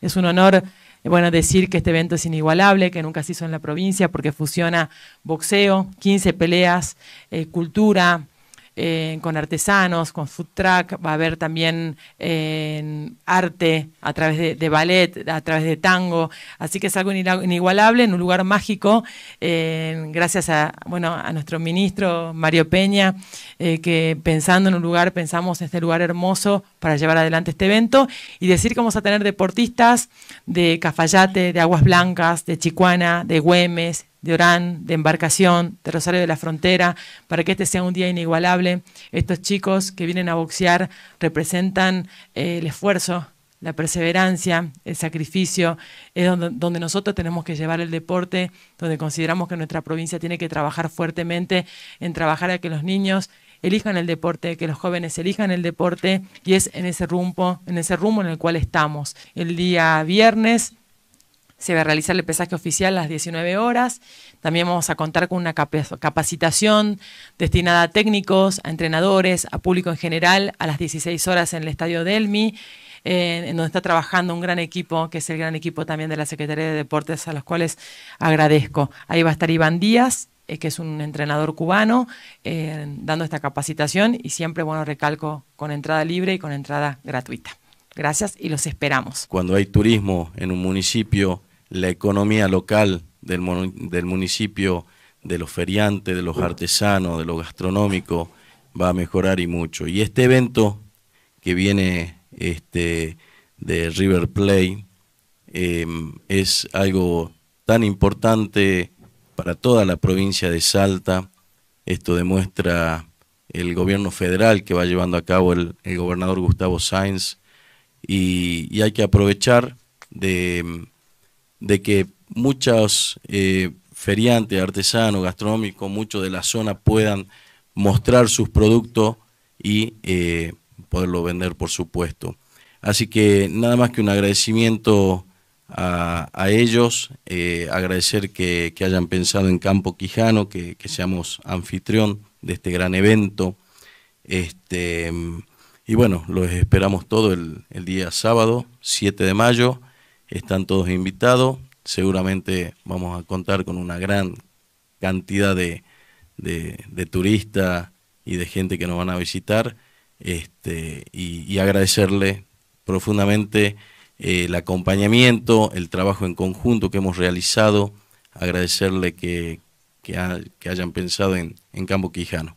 Es un honor eh, bueno, decir que este evento es inigualable, que nunca se hizo en la provincia, porque fusiona boxeo, 15 peleas, eh, cultura, eh, con artesanos, con food track, va a haber también eh, arte a través de, ballet, a través de tango, así que es algo inigualable en un lugar mágico, eh, gracias a, bueno, a nuestro ministro Mario Peña, que pensando en un lugar, pensamos en este lugar hermoso para llevar adelante este evento y decir que vamos a tener deportistas de Cafayate, de Aguas Blancas, de Chicuana, de Güemes, de Orán, de Embarcación, de Rosario de la Frontera, para que este sea un día inigualable. Estos chicos que vienen a boxear representan eh, el esfuerzo, la perseverancia, el sacrificio, es donde, donde, nosotros tenemos que llevar el deporte, donde consideramos que nuestra provincia tiene que trabajar fuertemente en trabajar a que los niños elijan el deporte, que los jóvenes elijan el deporte y es en ese rumbo, en ese rumbo en el cual estamos. El día viernes se va a realizar el pesaje oficial a las 19 horas. También vamos a contar con una capacitación destinada a técnicos, a entrenadores, a público en general, a las 16 horas en el Estadio Delmi, en donde está trabajando un gran equipo, que es el gran equipo también de la Secretaría de Deportes, a los cuales agradezco. Ahí va a estar Iván Díaz, eh, que es un entrenador cubano, eh, dando esta capacitación y siempre, bueno, recalco, con entrada libre y con entrada gratuita. Gracias y los esperamos. Cuando hay turismo en un municipio, la economía local del, municipio, de los feriantes, de los artesanos, de los gastronómicos, va a mejorar y mucho. Y este evento que viene este, de River Play em, es algo tan importante para toda la provincia de Salta. Esto demuestra el gobierno federal que va llevando a cabo el, gobernador Gustavo Sáenz y, y hay que aprovechar de em, de que muchos eh, feriantes, artesanos, gastronómicos, muchos de la zona puedan mostrar sus productos y eh, poderlo vender, por supuesto. Así que nada más que un agradecimiento a, ellos, eh, agradecer que, hayan pensado en Campo Quijano, que, seamos anfitrión de este gran evento. Este, y bueno, los esperamos todo el, el día sábado, 7 de mayo están todos invitados. Seguramente vamos a contar con una gran cantidad de, turistas y de gente que nos van a visitar. Este, y, agradecerle profundamente eh, el acompañamiento, el trabajo en conjunto que hemos realizado. Agradecerle que, hayan pensado en, en Campo Quijano.